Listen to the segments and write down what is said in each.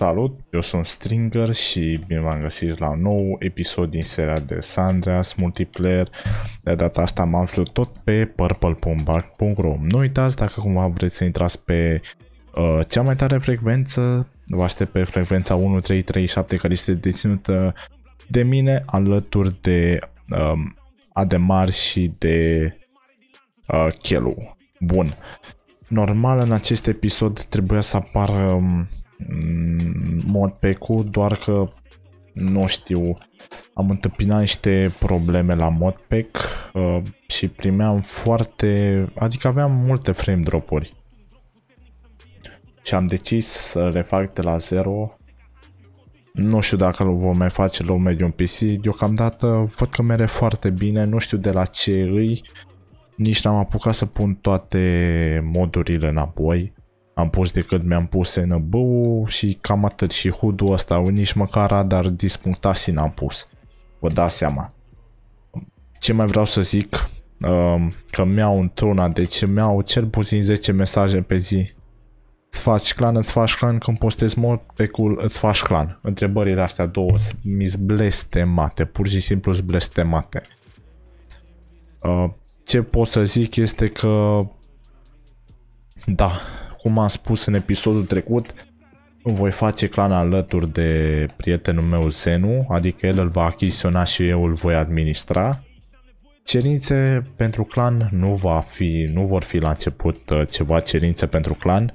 Salut, eu sunt Stringer și bine v-am găsit la un nou episod din seria de Sandreas Multiplayer. De data asta m-am aflut tot pe purple.back.ro Nu uitați dacă cumva vreți să intrați pe uh, cea mai tare frecvență, vă aștept pe frecvența 1337 care este deținută de mine alături de um, Ademar și de uh, Chelu. Bun. Normal în acest episod trebuia să apară um, Mm, modpack-ul, doar că nu știu, am întâmpinat niște probleme la modpack uh, și primeam foarte, adică aveam multe frame drop-uri. Și am decis să refac de la zero. Nu știu dacă îl vom mai face low medium PC, deocamdată văd că mere foarte bine, nu știu de la ce îi, nici n-am apucat să pun toate modurile înapoi am pus de când mi-am pus nb și cam atât. Și hudul ul ăsta, nici măcar radar dispunctasi n-am pus. Vă dați seama. Ce mai vreau să zic, um, că mi-au într-una, deci mi-au cel puțin 10 mesaje pe zi. Îți faci clan, îți faci clan, când postezi mod pe cul, îți faci clan. Întrebările astea două mi blestemate, pur și simplu blestemate. Uh, ce pot să zic este că da, cum am spus în episodul trecut, voi face clan alături de prietenul meu Zenu, adică el îl va achiziționa și eu îl voi administra. Cerințe pentru clan nu, va fi, nu vor fi la început uh, ceva cerințe pentru clan.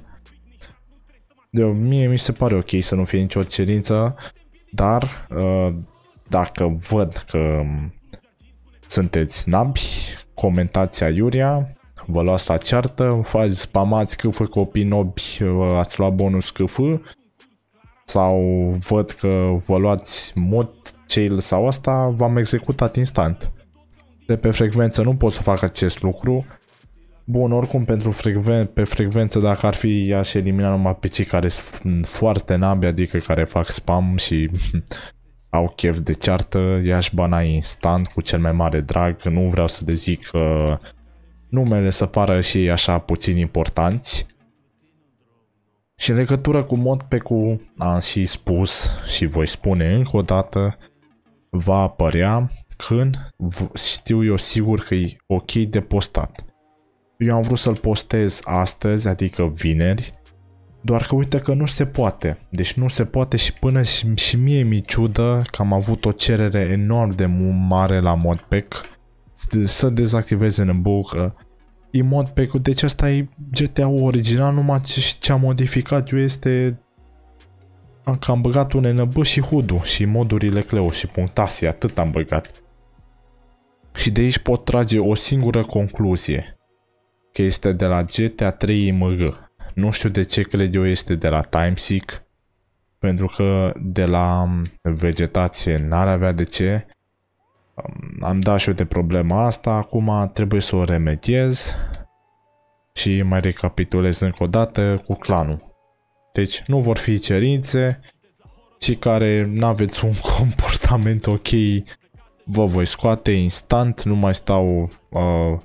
De mie mi se pare ok să nu fie nicio cerință, dar uh, dacă văd că sunteți nabi, comentați Iuria vă luați la ceartă, fazi spamați câfă copii nobi, ați luat bonus câfă, sau văd că vă luați mod cel sau asta, v-am executat instant. De pe frecvență nu pot să fac acest lucru. Bun, oricum pentru frecven pe frecvență dacă ar fi aș elimina numai pe cei care sunt foarte nabi, adică care fac spam și au chef de ceartă, i-aș bana instant cu cel mai mare drag, nu vreau să le zic că uh, numele să pară și așa puțin importanți. Și în legătură cu Montpecu am și spus și voi spune încă o dată, va apărea când știu eu sigur că e ok de postat. Eu am vrut să-l postez astăzi, adică vineri, doar că uite că nu se poate. Deci nu se poate și până și, și mie mi e ciudă că am avut o cerere enorm de mare la Modpack să dezactiveze E mod pe cu deci asta e gta original, numai ce a modificat eu este că am băgat un NB și hud și modurile Cleo și punctasie, atât am băgat. Și de aici pot trage o singură concluzie, că este de la GTA 3 IMG. Nu știu de ce cred eu este de la Timeseek, pentru că de la mm, vegetație n-ar avea de ce, am dat și eu de problema asta, acum trebuie să o remediez și mai recapitulez încă o dată cu clanul. Deci nu vor fi cerințe, cei care nu aveți un comportament ok vă voi scoate instant, nu mai stau uh,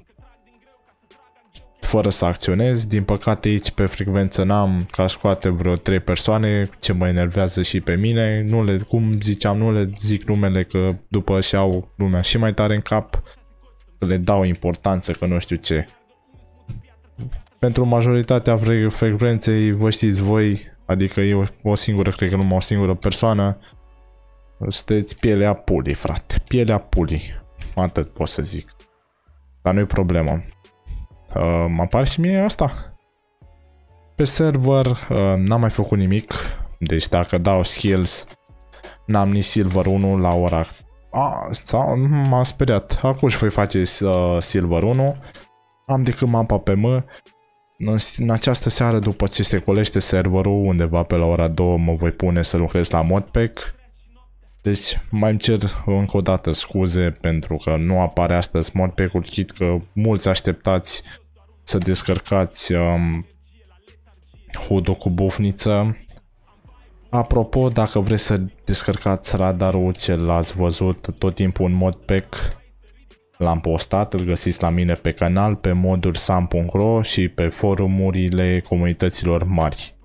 fără să acționez. Din păcate aici pe frecvență n-am ca scoate vreo 3 persoane, ce mă enervează și pe mine. Nu le, cum ziceam, nu le zic numele că după și au lumea și mai tare în cap. Le dau importanță că nu știu ce. Pentru majoritatea frecvenței, vă știți voi, adică eu o singură, cred că numai o singură persoană, sunteți pielea pulii, frate. Pielea pulii. Atât pot să zic. Dar nu-i problema uh, apar și mie asta. Pe server uh, n-am mai făcut nimic, deci dacă dau skills, n-am nici silver 1 la ora... A, sau m-am speriat, acum și voi face uh, silver 1, am decât mapa pe mă. în, în această seară după ce se colește serverul, undeva pe la ora 2 mă voi pune să lucrez la modpack, deci mai îmi cer încă o dată scuze pentru că nu apare astăzi modpack-ul, chit că mulți așteptați să descărcați um, hud cu bufniță. Apropo, dacă vreți să descărcați radarul ce l-ați văzut tot timpul în modpack, l-am postat, îl găsiți la mine pe canal, pe modursam.ro și pe forumurile comunităților mari.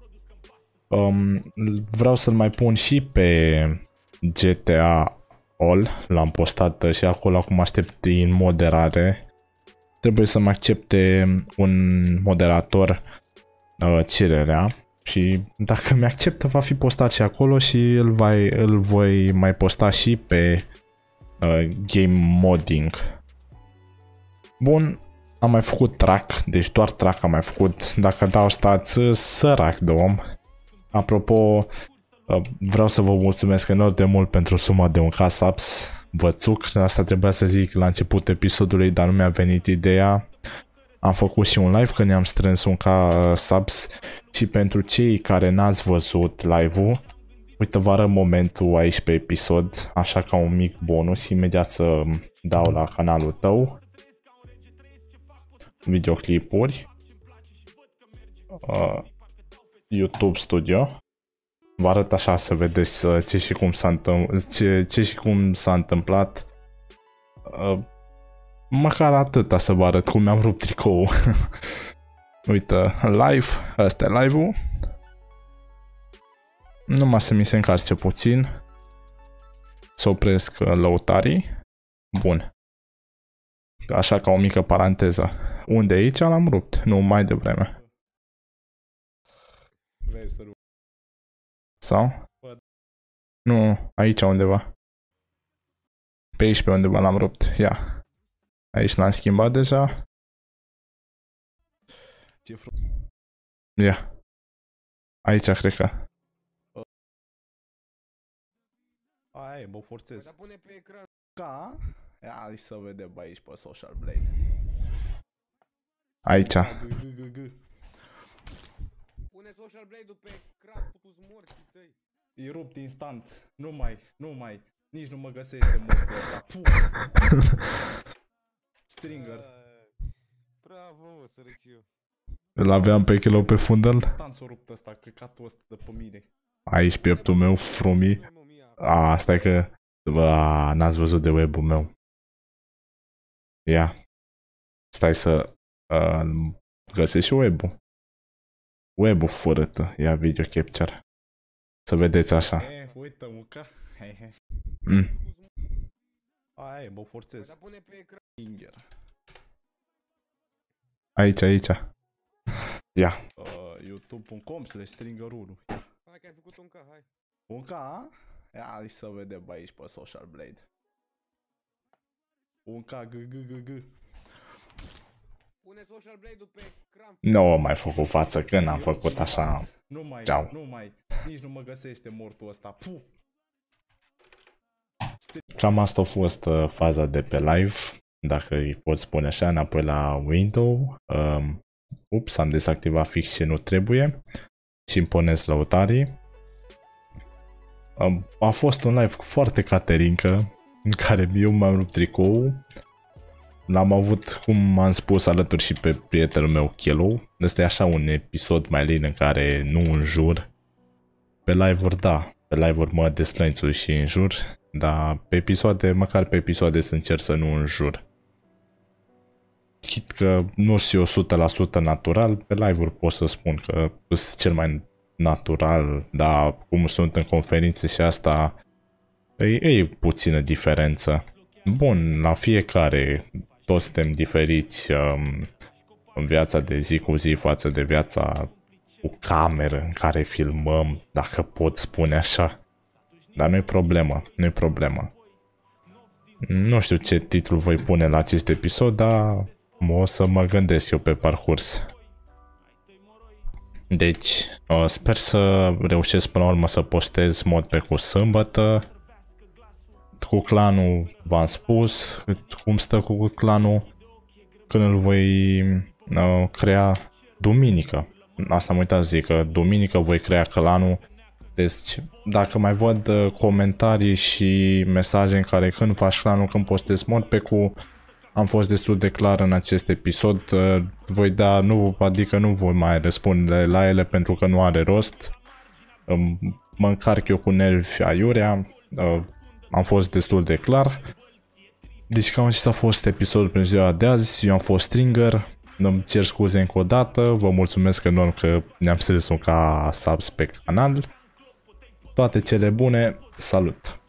Um, vreau să-l mai pun și pe GTA All, l-am postat și acolo acum aștept din moderare trebuie să-mi accepte un moderator uh, cererea și dacă mi acceptă va fi postat și acolo și îl, va, îl voi mai posta și pe uh, game modding. Bun, am mai făcut track, deci doar track am mai făcut. Dacă dau stați uh, sărac de om. Apropo, uh, vreau să vă mulțumesc enorm de mult pentru suma de un casaps vățuc, asta trebuia să zic la început episodului, dar nu mi-a venit ideea. Am făcut și un live când ne-am strâns un ca uh, subs și pentru cei care n-ați văzut live-ul, uite vă arăt momentul aici pe episod, așa ca un mic bonus, imediat să dau la canalul tău videoclipuri, uh, YouTube Studio Vă arăt așa să vedeți uh, ce și cum s-a întâm ce, ce și cum s-a întâmplat. Uh, măcar atâta să vă arăt cum mi-am rupt tricoul. Uite, live, ăsta e live-ul. Numai să mi se încarce puțin. Să opresc uh, lăutarii. Bun. Așa ca o mică paranteză. Unde aici l-am rupt, nu mai devreme. Vrei să sau? Nu, aici undeva. Pe aici pe undeva l-am rupt. Ia. Aici l-am schimbat deja. Ce frumos. Ia. Aici cred că. Aia e, mă forțez. Păi, dar pune pe ecran ca... Ia să vedem aici pe Social Blade. Aici. Social Blade-ul pe crap, tăi. E rupt instant. Nu mai, nu mai. Nici nu mă găsește mortul ăsta. Stringer. Bravo, sărăciu. Îl aveam pe kilo pe fundal. Instant s-a rupt ăsta, căcatul ăsta de pe mine. Aici pieptul meu, frumii. A, stai că... Bă, n-ați văzut de web-ul meu. Ia. Stai să... Uh, găsesc și web-ul. Web-ul furătă. Ia video capture. Să vedeți așa. E, eh, uite, muca. Hai, hai. Mm. Hai, mă forțez. pune pe ecran. Aici, aici. Ia. Uh, YouTube.com slash stringer 1. Hai că ai făcut un ca, hai. Un ca, a? Ia, hai să vedem aici pe Social Blade. Un ca, g, g, g, g. Nu am mai făcut față când am făcut așa. Nu mai, Ceau. nu mai, nici nu mă găsește mortul ăsta. Puh. Cam asta a fost uh, faza de pe live, dacă îi pot spune așa, înapoi la window. Um, ups, am dezactivat fix ce nu trebuie și îmi puneți lăutarii. Um, a fost un live foarte caterincă, în care eu m-am rupt tricou, L-am avut, cum am spus, alături și pe prietenul meu, Chelo. Este așa un episod mai lin în care nu înjur. Pe live-uri, da, pe live-uri mă deslăințui și înjur, dar pe episoade, măcar pe episoade să încerc să nu înjur. Chit că nu sunt 100% natural, pe live-uri pot să spun că sunt cel mai natural, dar cum sunt în conferințe și asta, e, e puțină diferență. Bun, la fiecare, toți suntem diferiți um, în viața de zi cu zi față de viața cu cameră în care filmăm, dacă pot spune așa. Dar nu e problemă, nu e problemă. Nu știu ce titlu voi pune la acest episod, dar o să mă gândesc eu pe parcurs. Deci, uh, sper să reușesc până la urmă să postez mod pe cu sâmbătă cu clanul v-am spus, cum stă cu clanul când îl voi uh, crea duminică. Asta am uitat zic, că duminică voi crea clanul. Deci dacă mai văd uh, comentarii și mesaje în care când faci clanul, când postez mod pe cu am fost destul de clar în acest episod, uh, voi da, nu, adică nu voi mai răspunde la ele pentru că nu are rost. Uh, mă încarc eu cu nervi aiurea, uh, am fost destul de clar. Deci cam acesta a fost episodul pentru ziua de azi, eu am fost Stringer, îmi cer scuze încă o dată, vă mulțumesc enorm că ne-am strâns ca subs pe canal. Toate cele bune, salut!